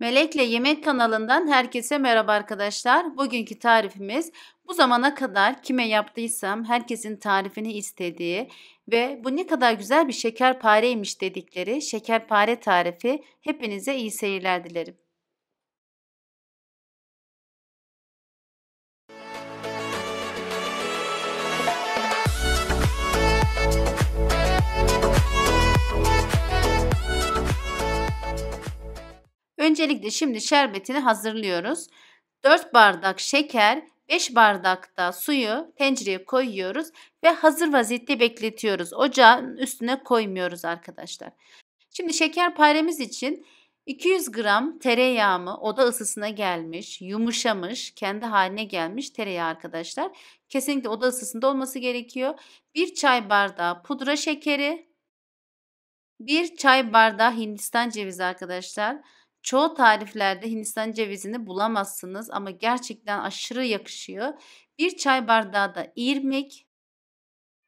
Melekle Yemek kanalından herkese merhaba arkadaşlar. Bugünkü tarifimiz bu zamana kadar kime yaptıysam herkesin tarifini istediği ve bu ne kadar güzel bir şekerpareymiş dedikleri şekerpare tarifi. Hepinize iyi seyirler dilerim. Öncelikle şimdi şerbetini hazırlıyoruz. 4 bardak şeker, 5 bardak da suyu tencereye koyuyoruz ve hazır vaziyette bekletiyoruz. Ocağın üstüne koymuyoruz arkadaşlar. Şimdi şekerparemiz için 200 gram tereyağımı oda ısısına gelmiş, yumuşamış, kendi haline gelmiş tereyağı arkadaşlar. Kesinlikle oda ısısında olması gerekiyor. 1 çay bardağı pudra şekeri, 1 çay bardağı Hindistan cevizi arkadaşlar. Çoğu tariflerde Hindistan cevizini bulamazsınız ama gerçekten aşırı yakışıyor. Bir çay bardağı da irmik,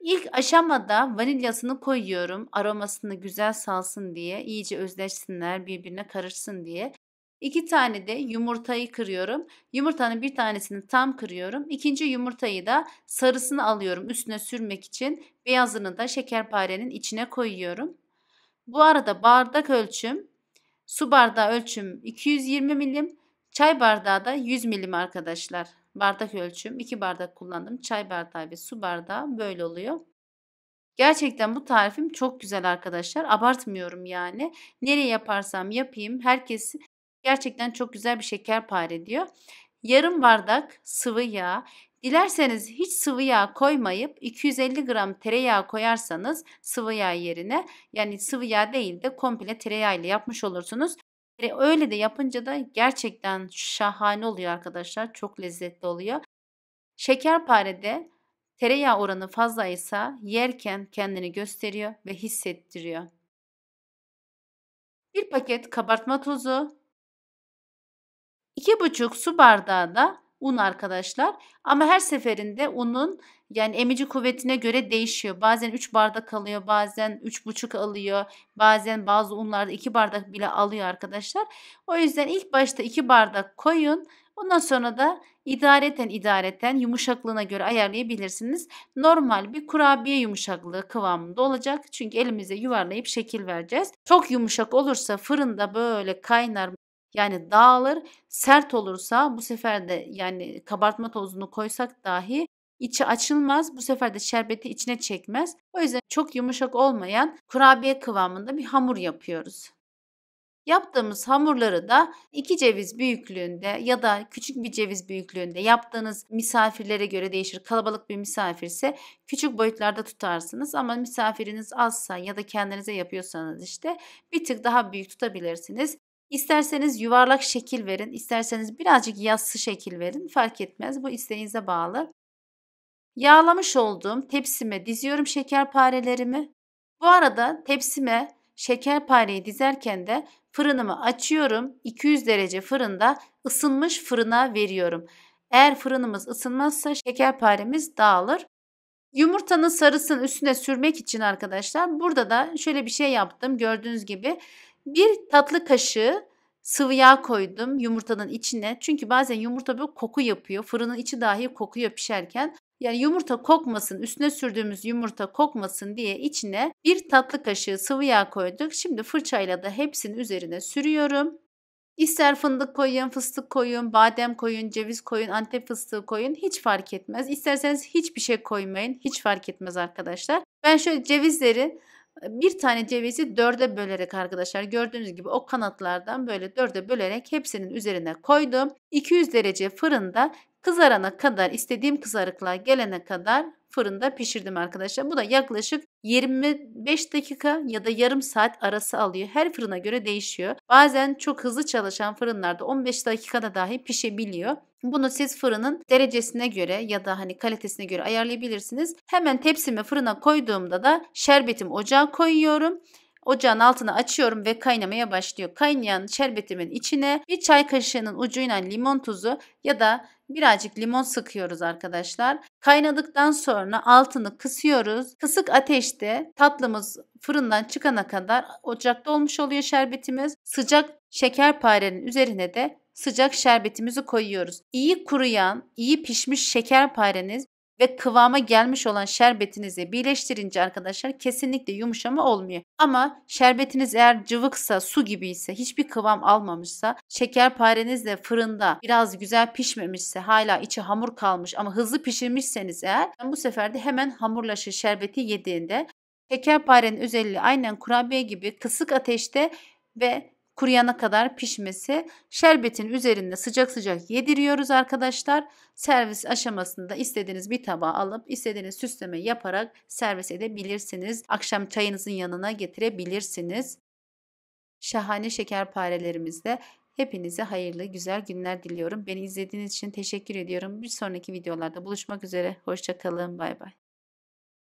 İlk aşamada vanilyasını koyuyorum. Aromasını güzel salsın diye. iyice özleşsinler, birbirine karışsın diye. İki tane de yumurtayı kırıyorum. Yumurtanın bir tanesini tam kırıyorum. İkinci yumurtayı da sarısını alıyorum üstüne sürmek için. Beyazını da şekerparenin içine koyuyorum. Bu arada bardak ölçüm Su bardağı ölçüm 220 milim. Çay bardağı da 100 milim arkadaşlar. Bardak ölçüm 2 bardak kullandım. Çay bardağı ve su bardağı böyle oluyor. Gerçekten bu tarifim çok güzel arkadaşlar. Abartmıyorum yani. Nereye yaparsam yapayım herkes gerçekten çok güzel bir şeker par ediyor. Yarım bardak sıvı yağ, Dilerseniz hiç sıvı yağ koymayıp 250 gram tereyağı koyarsanız sıvı yağ yerine yani sıvı yağ değil de komple tereyağı ile yapmış olursunuz. öyle de yapınca da gerçekten şahane oluyor arkadaşlar. Çok lezzetli oluyor. Şekerparede tereyağı oranı fazlaysa yerken kendini gösteriyor ve hissettiriyor. Bir paket kabartma tozu, 2,5 su bardağı da un arkadaşlar. Ama her seferinde unun yani emici kuvvetine göre değişiyor. Bazen 3 bardak alıyor, bazen 3,5 alıyor. Bazen bazı unlarda 2 bardak bile alıyor arkadaşlar. O yüzden ilk başta 2 bardak koyun. Ondan sonra da idareten idareten yumuşaklığına göre ayarlayabilirsiniz. Normal bir kurabiye yumuşaklığı kıvamında olacak. Çünkü elimize yuvarlayıp şekil vereceğiz. Çok yumuşak olursa fırında böyle kaynar yani dağılır, sert olursa bu sefer de yani kabartma tozunu koysak dahi içi açılmaz. Bu sefer de şerbeti içine çekmez. O yüzden çok yumuşak olmayan kurabiye kıvamında bir hamur yapıyoruz. Yaptığımız hamurları da iki ceviz büyüklüğünde ya da küçük bir ceviz büyüklüğünde yaptığınız misafirlere göre değişir. Kalabalık bir misafirse küçük boyutlarda tutarsınız ama misafiriniz azsa ya da kendinize yapıyorsanız işte bir tık daha büyük tutabilirsiniz. İsterseniz yuvarlak şekil verin, isterseniz birazcık yassı şekil verin. Fark etmez. Bu isteğinize bağlı. Yağlamış olduğum tepsime diziyorum şekerparelerimi. Bu arada tepsime şekerpareyi dizerken de fırınımı açıyorum. 200 derece fırında ısınmış fırına veriyorum. Eğer fırınımız ısınmazsa şekerparemiz dağılır. Yumurtanın sarısını üstüne sürmek için arkadaşlar burada da şöyle bir şey yaptım. Gördüğünüz gibi bir tatlı kaşığı sıvı yağ koydum yumurtanın içine. Çünkü bazen yumurta böyle koku yapıyor. Fırının içi dahi kokuyor pişerken. Yani yumurta kokmasın, üstüne sürdüğümüz yumurta kokmasın diye içine bir tatlı kaşığı sıvı yağ koyduk. Şimdi fırçayla da hepsinin üzerine sürüyorum. İster fındık koyun, fıstık koyun, badem koyun, ceviz koyun, antep fıstığı koyun hiç fark etmez. İsterseniz hiçbir şey koymayın hiç fark etmez arkadaşlar. Ben şöyle cevizleri bir tane cevizi dörde bölerek arkadaşlar gördüğünüz gibi o kanatlardan böyle dörde bölerek hepsinin üzerine koydum. 200 derece fırında kızarana kadar istediğim kızarıklığa gelene kadar fırında pişirdim arkadaşlar. Bu da yaklaşık 25 dakika ya da yarım saat arası alıyor. Her fırına göre değişiyor. Bazen çok hızlı çalışan fırınlarda 15 dakikada dahi pişebiliyor. Bunu siz fırının derecesine göre ya da hani kalitesine göre ayarlayabilirsiniz. Hemen tepsimi fırına koyduğumda da şerbetimi ocağa koyuyorum. Ocağın altını açıyorum ve kaynamaya başlıyor. Kaynayan şerbetimin içine bir çay kaşığının ucuyla limon tuzu ya da birazcık limon sıkıyoruz arkadaşlar. Kaynadıktan sonra altını kısıyoruz. Kısık ateşte tatlımız fırından çıkana kadar ocakta olmuş oluyor şerbetimiz. Sıcak şeker şekerparenin üzerine de sıcak şerbetimizi koyuyoruz. İyi kuruyan, iyi pişmiş şekerpareniz ve kıvama gelmiş olan şerbetinizi birleştirince arkadaşlar kesinlikle yumuşama olmuyor. Ama şerbetiniz eğer cıvıksa, su gibi ise, hiçbir kıvam almamışsa, şekerpareniz de fırında biraz güzel pişmemişse, hala içi hamur kalmış ama hızlı pişirmişseniz eğer bu sefer de hemen hamurlaşı şerbeti yediğinde şekerparenin özelliği aynen kurabiye gibi kısık ateşte ve kuruyana kadar pişmesi. Şerbetin üzerinde sıcak sıcak yediriyoruz arkadaşlar. Servis aşamasında istediğiniz bir tabağa alıp istediğiniz süsleme yaparak servis edebilirsiniz. Akşam çayınızın yanına getirebilirsiniz. Şahane şekerparelerimizde hepinize hayırlı güzel günler diliyorum. Beni izlediğiniz için teşekkür ediyorum. Bir sonraki videolarda buluşmak üzere. Hoşçakalın. Bay bay.